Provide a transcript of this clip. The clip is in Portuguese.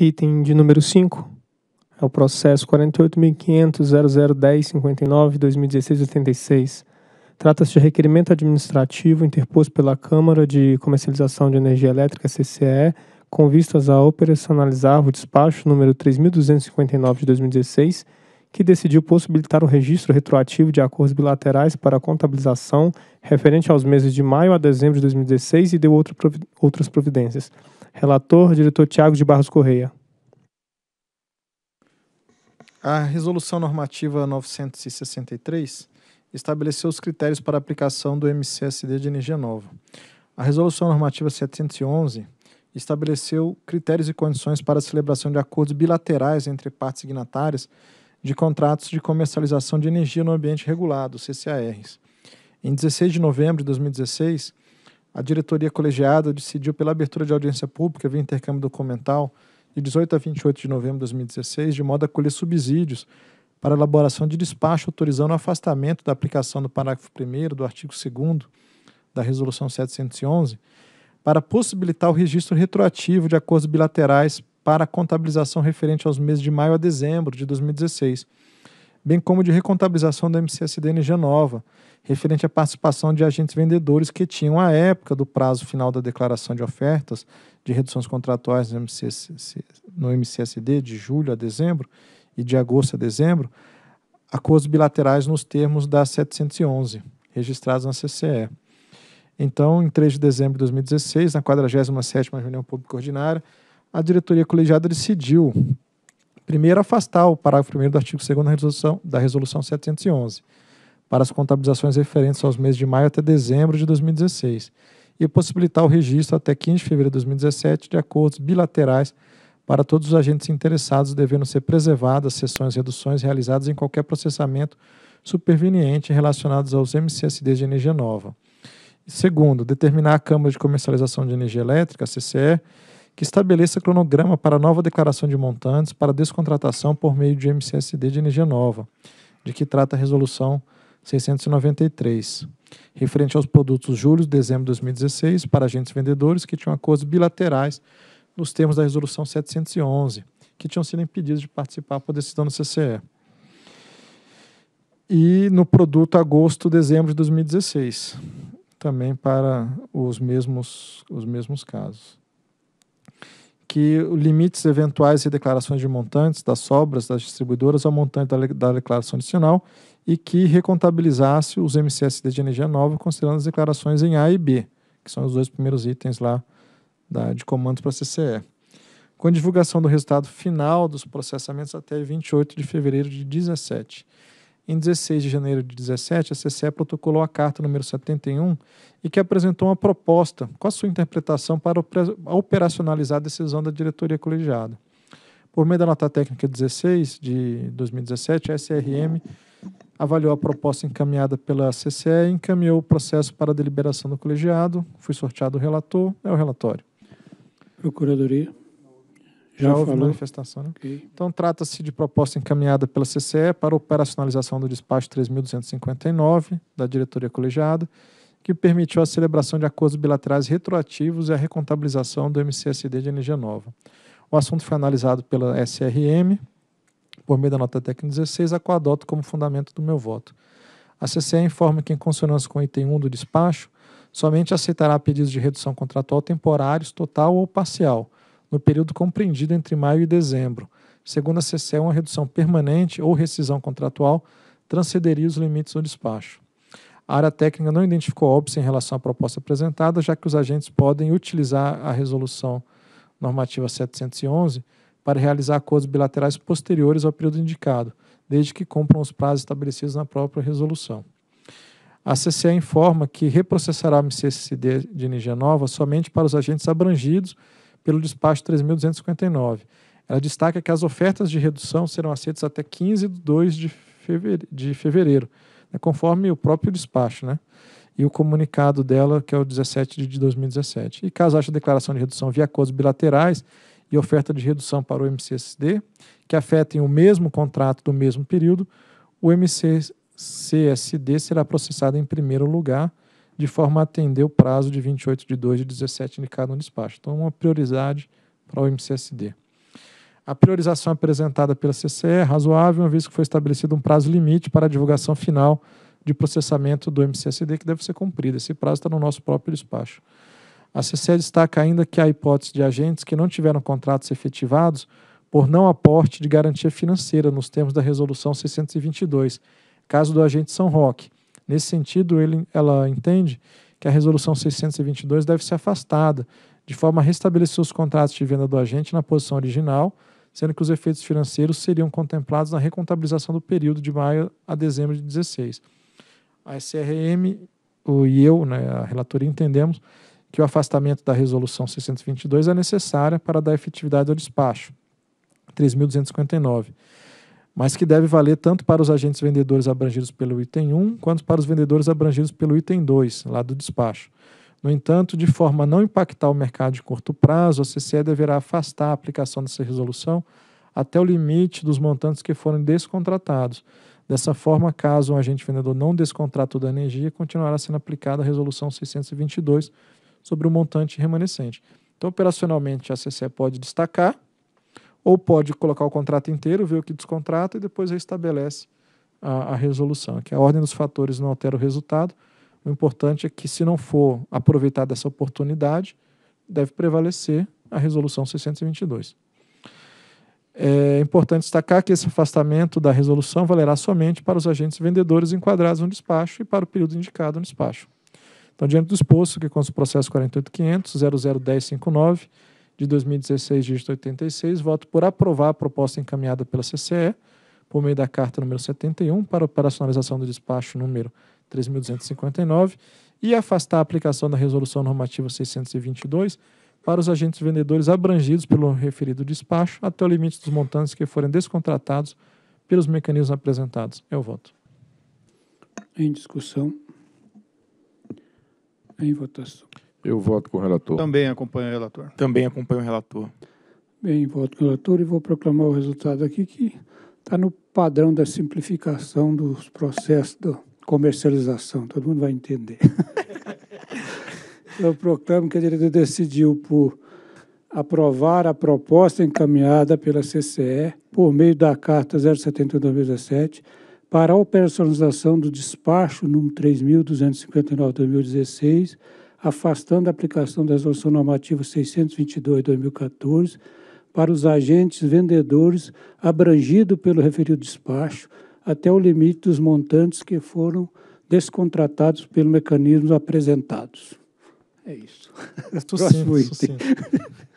Item de número 5 é o processo 48.500.0010.59.2016.86. Trata-se de requerimento administrativo interposto pela Câmara de Comercialização de Energia Elétrica, CCE, com vistas a operacionalizar o despacho número 3.259 de 2016, que decidiu possibilitar o registro retroativo de acordos bilaterais para a contabilização referente aos meses de maio a dezembro de 2016 e deu outra outras providências. Relator, diretor Tiago de Barros Correia. A Resolução Normativa 963 estabeleceu os critérios para aplicação do MCSD de energia nova. A Resolução Normativa 711 estabeleceu critérios e condições para a celebração de acordos bilaterais entre partes signatárias de contratos de comercialização de energia no ambiente regulado, CCARs. Em 16 de novembro de 2016, a diretoria colegiada decidiu pela abertura de audiência pública via intercâmbio documental de 18 a 28 de novembro de 2016, de modo a colher subsídios para elaboração de despacho autorizando o afastamento da aplicação do parágrafo 1 do artigo 2 da Resolução 711, para possibilitar o registro retroativo de acordos bilaterais para a contabilização referente aos meses de maio a dezembro de 2016 bem como de recontabilização da Energia nova, referente à participação de agentes vendedores que tinham, à época do prazo final da declaração de ofertas de reduções contratuais no, no MCSD, de julho a dezembro e de agosto a dezembro, acordos bilaterais nos termos da 711, registrados na CCE. Então, em 3 de dezembro de 2016, na 47ª reunião pública ordinária, a diretoria colegiada decidiu Primeiro, afastar o parágrafo 1 do artigo 2 da resolução, da resolução 711 para as contabilizações referentes aos meses de maio até dezembro de 2016 e possibilitar o registro até 15 de fevereiro de 2017 de acordos bilaterais para todos os agentes interessados, devendo ser preservadas sessões e reduções realizadas em qualquer processamento superveniente relacionados aos MCSDs de energia nova. Segundo, determinar a Câmara de Comercialização de Energia Elétrica, CCE, que estabeleça cronograma para nova declaração de montantes para descontratação por meio de MCSD de energia nova, de que trata a resolução 693, referente aos produtos julho e dezembro de 2016 para agentes vendedores que tinham acordos bilaterais nos termos da resolução 711, que tinham sido impedidos de participar por decisão do CCE. E no produto agosto, dezembro de 2016, também para os mesmos, os mesmos casos que limites eventuais e declarações de montantes das sobras das distribuidoras ao montante da, da declaração adicional e que recontabilizasse os MCSD de energia nova, considerando as declarações em A e B, que são os dois primeiros itens lá da, de comandos para a CCE. Com a divulgação do resultado final dos processamentos até 28 de fevereiro de 2017. Em 16 de janeiro de 17, a CCE protocolou a carta número 71 e que apresentou uma proposta com a sua interpretação para operacionalizar a decisão da diretoria colegiada. Por meio da nota técnica 16 de 2017, a SRM avaliou a proposta encaminhada pela CCE e encaminhou o processo para a deliberação do colegiado. Foi sorteado o relator, é o relatório. Procuradoria. Já, Já houve falou. manifestação, né? Okay. Então, trata-se de proposta encaminhada pela CCE para operacionalização do despacho 3.259 da diretoria colegiada, que permitiu a celebração de acordos bilaterais retroativos e a recontabilização do MCSD de energia nova. O assunto foi analisado pela SRM, por meio da nota técnica 16, a qual adoto como fundamento do meu voto. A CCE informa que, em consonância com o item 1 do despacho, somente aceitará pedidos de redução contratual temporários, total ou parcial, no período compreendido entre maio e dezembro. Segundo a CCE, uma redução permanente ou rescisão contratual transcederia os limites do despacho. A área técnica não identificou óbvio em relação à proposta apresentada, já que os agentes podem utilizar a resolução normativa 711 para realizar acordos bilaterais posteriores ao período indicado, desde que cumpram os prazos estabelecidos na própria resolução. A CCE informa que reprocessará o MCSD de energia nova somente para os agentes abrangidos pelo despacho 3.259. Ela destaca que as ofertas de redução serão aceitas até 15 de 2 de fevereiro, de fevereiro né, conforme o próprio despacho, né? E o comunicado dela, que é o 17 de 2017. E caso haja declaração de redução via acordos bilaterais e oferta de redução para o MCSD, que afetem o mesmo contrato do mesmo período, o MCSD será processado em primeiro lugar de forma a atender o prazo de 28 de 2 de 17 indicado no despacho. Então, uma prioridade para o MCSD. A priorização apresentada pela CCE é razoável, uma vez que foi estabelecido um prazo limite para a divulgação final de processamento do MCSD, que deve ser cumprido. Esse prazo está no nosso próprio despacho. A CCE destaca ainda que a hipótese de agentes que não tiveram contratos efetivados por não aporte de garantia financeira nos termos da Resolução 622, caso do agente São Roque, Nesse sentido, ele, ela entende que a Resolução 622 deve ser afastada, de forma a restabelecer os contratos de venda do agente na posição original, sendo que os efeitos financeiros seriam contemplados na recontabilização do período de maio a dezembro de 16. A SRM o, e eu, né, a relatoria, entendemos que o afastamento da Resolução 622 é necessária para dar efetividade ao despacho 3.259 mas que deve valer tanto para os agentes vendedores abrangidos pelo item 1, quanto para os vendedores abrangidos pelo item 2, lá do despacho. No entanto, de forma a não impactar o mercado de curto prazo, a CCE deverá afastar a aplicação dessa resolução até o limite dos montantes que foram descontratados. Dessa forma, caso um agente vendedor não descontrate toda a energia, continuará sendo aplicada a resolução 622 sobre o montante remanescente. Então, operacionalmente, a CCE pode destacar ou pode colocar o contrato inteiro, ver o que descontrata e depois restabelece a, a resolução. Que a ordem dos fatores não altera o resultado. O importante é que, se não for aproveitada essa oportunidade, deve prevalecer a resolução 622. É importante destacar que esse afastamento da resolução valerá somente para os agentes vendedores enquadrados no despacho e para o período indicado no despacho. Então, diante do exposto, que consta o processo 48500001059 de 2016, dígito 86, voto por aprovar a proposta encaminhada pela CCE, por meio da carta número 71, para operacionalização do despacho número 3.259, e afastar a aplicação da resolução normativa 622 para os agentes vendedores abrangidos pelo referido despacho, até o limite dos montantes que forem descontratados pelos mecanismos apresentados. É o voto. Em discussão. Em votação. Eu voto com o relator. Também acompanho o relator. Também acompanho o relator. Bem, voto com o relator e vou proclamar o resultado aqui que está no padrão da simplificação dos processos da comercialização. Todo mundo vai entender. Eu proclamo que a diretoria decidiu por aprovar a proposta encaminhada pela CCE por meio da Carta 071-2017 para a operacionalização do despacho número 3.259-2016 afastando a aplicação da Resolução Normativa 622 de 2014 para os agentes vendedores abrangido pelo referido despacho até o limite dos montantes que foram descontratados pelo mecanismo apresentados. É isso. Sucinto, Próximo